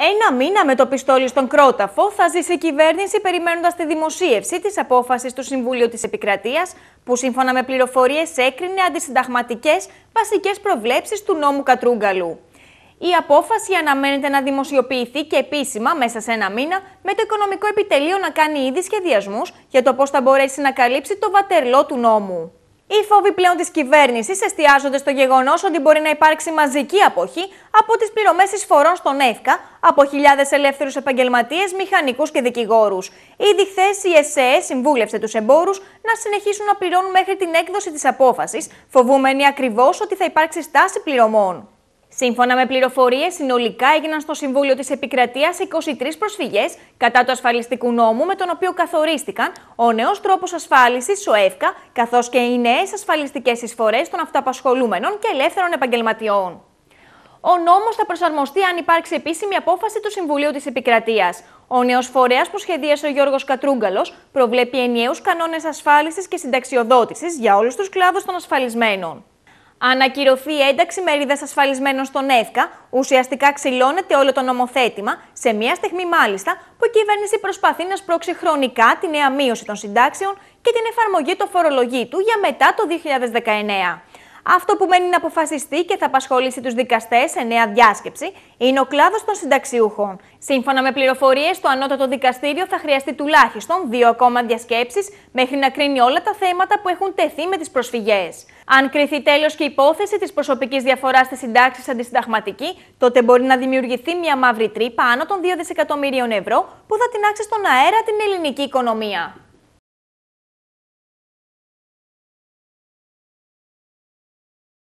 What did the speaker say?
Ένα μήνα με το πιστόλι στον Κρόταφο θα ζήσει η κυβέρνηση περιμένοντας τη δημοσίευση της απόφασης του Συμβουλίου της Επικρατείας, που σύμφωνα με πληροφορίες έκρινε αντισυνταγματικές βασικές προβλέψεις του νόμου Κατρούγκαλου. Η απόφαση αναμένεται να δημοσιοποιηθεί και επίσημα μέσα σε ένα μήνα, με το Οικονομικό Επιτελείο να κάνει ήδη σχεδιασμούς για το πώς θα μπορέσει να καλύψει το βατερλό του νόμου. Οι φόβοι πλέον της κυβέρνησης εστιάζονται στο γεγονός ότι μπορεί να υπάρξει μαζική αποχή από τις πληρωμές εισφορών στον ΕΦΚΑ από χιλιάδες ελεύθερους επαγγελματίες, μηχανικούς και δικηγόρους. Ήδη χθες η ΕΣΕΕ συμβούλευσε τους εμπόρους να συνεχίσουν να πληρώνουν μέχρι την έκδοση της απόφασης, φοβούμενοι ακριβώς ότι θα υπάρξει στάση πληρωμών. Σύμφωνα με πληροφορίες, συνολικά έγιναν στο Συμβούλιο της Επικρατείας 23 προσφυγές κατά του ασφαλιστικού νόμου, με τον οποίο καθορίστηκαν ο νέος τρόπος ασφάλισης, ο ΕΦΚΑ, καθώς και οι νέες ασφαλιστικές εισφορές των αυταπασχολούμενων και ελεύθερων επαγγελματιών. Ο νόμος θα προσαρμοστεί αν υπάρξει επίσημη απόφαση του Συμβουλίου της Επικρατείας. Ο νέος φορέας που σχεδίασε ο Γιώργος Κατρούγκαλος προβλέπει ενιαίους κανόνες ασφάλισης και συνταξιοδότησης για όλους τους κλάδους των ασφαλισμένων. Ανακυρωθεί ένταξη μερίδας ασφαλισμένων στον ΕΦΚΑ, ουσιαστικά ξυλώνεται όλο το νομοθέτημα, σε μια στιγμή μάλιστα που η κυβέρνηση προσπαθεί να σπρώξει χρονικά τη νέα μείωση των συντάξεων και την εφαρμογή του φορολογήτου για μετά το 2019. Αυτό που μένει να αποφασιστεί και θα απασχολήσει τους δικαστές σε νέα διάσκεψη είναι ο κλάδος των συνταξιούχων. Σύμφωνα με πληροφορίες, το ανώτατο δικαστήριο θα χρειαστεί τουλάχιστον δύο ακόμα διασκέψεις μέχρι να κρίνει όλα τα θέματα που έχουν τεθεί με τις προσφυγές. Αν κρυθεί τέλος και η υπόθεση της προσωπικής διαφοράς της συντάξει αντισυνταγματική, τότε μπορεί να δημιουργηθεί μια μαύρη τρύπα άνω των 2 δισεκατομμυρίων ευρώ που θα τεινάξει στον αέρα την ελληνική οικονομία.